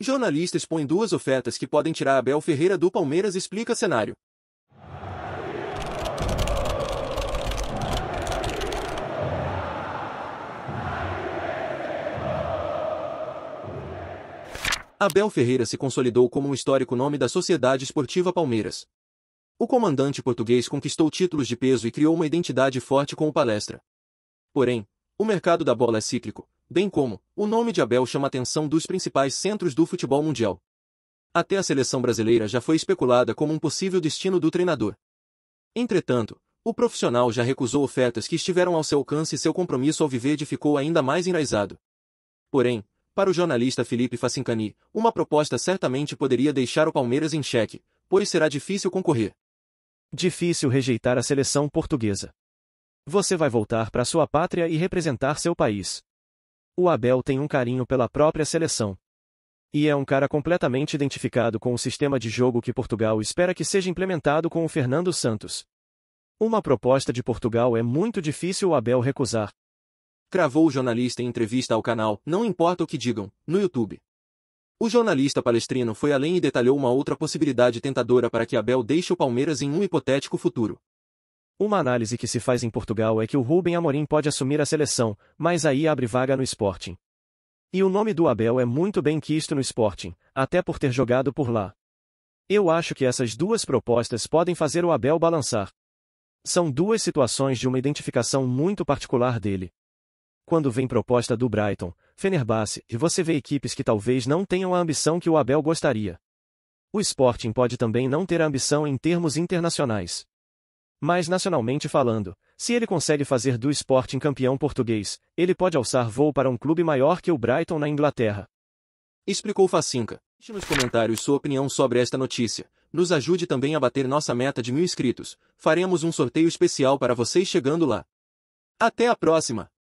Jornalista expõe duas ofertas que podem tirar Abel Ferreira do Palmeiras explica cenário. Abel Ferreira se consolidou como um histórico nome da Sociedade Esportiva Palmeiras. O comandante português conquistou títulos de peso e criou uma identidade forte com o Palestra. Porém, o mercado da bola é cíclico, bem como, o nome de Abel chama a atenção dos principais centros do futebol mundial. Até a seleção brasileira já foi especulada como um possível destino do treinador. Entretanto, o profissional já recusou ofertas que estiveram ao seu alcance e seu compromisso ao viver ficou ainda mais enraizado. Porém, para o jornalista Felipe Facincani, uma proposta certamente poderia deixar o Palmeiras em xeque, pois será difícil concorrer. Difícil rejeitar a seleção portuguesa. Você vai voltar para sua pátria e representar seu país o Abel tem um carinho pela própria seleção. E é um cara completamente identificado com o sistema de jogo que Portugal espera que seja implementado com o Fernando Santos. Uma proposta de Portugal é muito difícil o Abel recusar. Cravou o jornalista em entrevista ao canal, não importa o que digam, no YouTube. O jornalista palestrino foi além e detalhou uma outra possibilidade tentadora para que Abel deixe o Palmeiras em um hipotético futuro. Uma análise que se faz em Portugal é que o Rubem Amorim pode assumir a seleção, mas aí abre vaga no Sporting. E o nome do Abel é muito bem quisto no Sporting, até por ter jogado por lá. Eu acho que essas duas propostas podem fazer o Abel balançar. São duas situações de uma identificação muito particular dele. Quando vem proposta do Brighton, Fenerbahçe, e você vê equipes que talvez não tenham a ambição que o Abel gostaria. O Sporting pode também não ter a ambição em termos internacionais. Mas nacionalmente falando, se ele consegue fazer do Sporting campeão português, ele pode alçar voo para um clube maior que o Brighton na Inglaterra. Explicou Facinca. Deixe nos comentários sua opinião sobre esta notícia. Nos ajude também a bater nossa meta de mil inscritos. Faremos um sorteio especial para vocês chegando lá. Até a próxima!